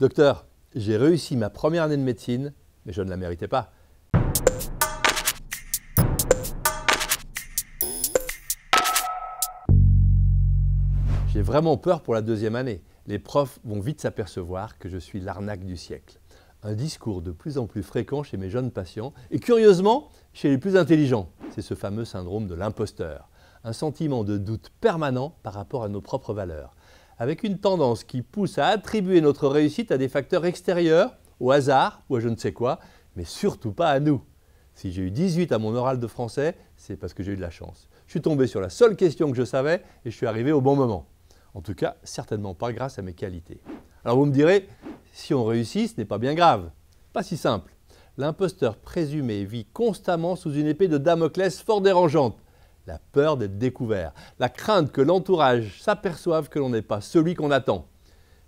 Docteur, j'ai réussi ma première année de médecine, mais je ne la méritais pas. J'ai vraiment peur pour la deuxième année. Les profs vont vite s'apercevoir que je suis l'arnaque du siècle. Un discours de plus en plus fréquent chez mes jeunes patients et curieusement chez les plus intelligents. C'est ce fameux syndrome de l'imposteur. Un sentiment de doute permanent par rapport à nos propres valeurs avec une tendance qui pousse à attribuer notre réussite à des facteurs extérieurs, au hasard ou à je ne sais quoi, mais surtout pas à nous. Si j'ai eu 18 à mon oral de français, c'est parce que j'ai eu de la chance. Je suis tombé sur la seule question que je savais et je suis arrivé au bon moment. En tout cas, certainement pas grâce à mes qualités. Alors vous me direz, si on réussit, ce n'est pas bien grave. Pas si simple. L'imposteur présumé vit constamment sous une épée de Damoclès fort dérangeante la peur d'être découvert, la crainte que l'entourage s'aperçoive que l'on n'est pas celui qu'on attend,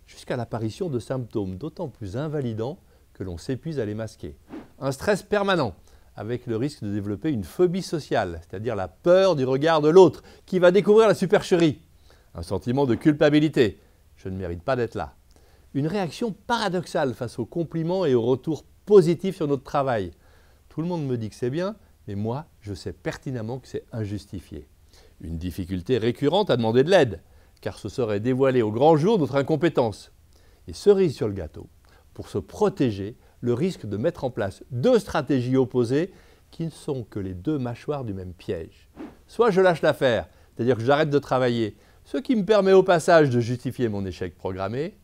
jusqu'à l'apparition de symptômes d'autant plus invalidants que l'on s'épuise à les masquer. Un stress permanent, avec le risque de développer une phobie sociale, c'est-à-dire la peur du regard de l'autre qui va découvrir la supercherie. Un sentiment de culpabilité, je ne mérite pas d'être là. Une réaction paradoxale face aux compliments et aux retours positifs sur notre travail. Tout le monde me dit que c'est bien, mais moi, je sais pertinemment que c'est injustifié. Une difficulté récurrente à demander de l'aide, car ce serait dévoiler au grand jour notre incompétence. Et cerise sur le gâteau, pour se protéger, le risque de mettre en place deux stratégies opposées qui ne sont que les deux mâchoires du même piège. Soit je lâche l'affaire, c'est-à-dire que j'arrête de travailler, ce qui me permet au passage de justifier mon échec programmé,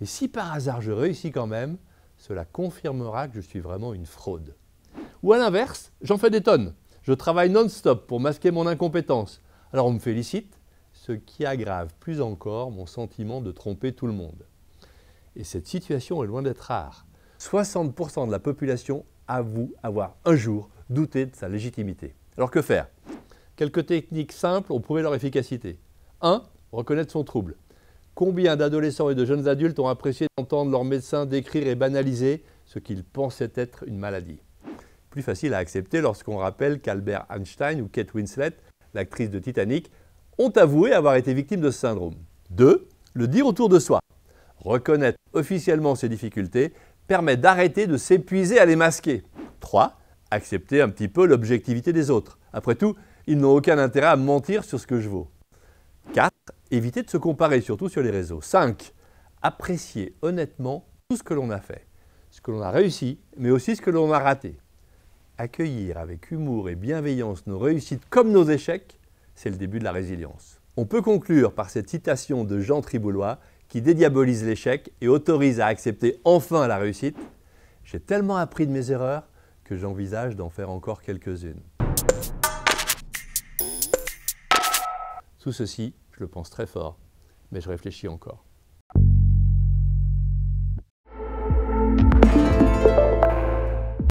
et si par hasard je réussis quand même, cela confirmera que je suis vraiment une fraude. Ou à l'inverse, j'en fais des tonnes. Je travaille non-stop pour masquer mon incompétence. Alors on me félicite, ce qui aggrave plus encore mon sentiment de tromper tout le monde. Et cette situation est loin d'être rare. 60% de la population avoue avoir un jour douté de sa légitimité. Alors que faire Quelques techniques simples ont prouvé leur efficacité. 1. Reconnaître son trouble. Combien d'adolescents et de jeunes adultes ont apprécié d'entendre leur médecin décrire et banaliser ce qu'ils pensaient être une maladie plus facile à accepter lorsqu'on rappelle qu'Albert Einstein ou Kate Winslet, l'actrice de Titanic, ont avoué avoir été victimes de ce syndrome. 2. Le dire autour de soi. Reconnaître officiellement ses difficultés permet d'arrêter de s'épuiser à les masquer. 3. Accepter un petit peu l'objectivité des autres. Après tout, ils n'ont aucun intérêt à mentir sur ce que je vaux. 4. Éviter de se comparer, surtout sur les réseaux. 5. Apprécier honnêtement tout ce que l'on a fait, ce que l'on a réussi, mais aussi ce que l'on a raté. Accueillir avec humour et bienveillance nos réussites comme nos échecs, c'est le début de la résilience. On peut conclure par cette citation de Jean Triboulois qui dédiabolise l'échec et autorise à accepter enfin la réussite. J'ai tellement appris de mes erreurs que j'envisage d'en faire encore quelques-unes. Tout ceci, je le pense très fort, mais je réfléchis encore.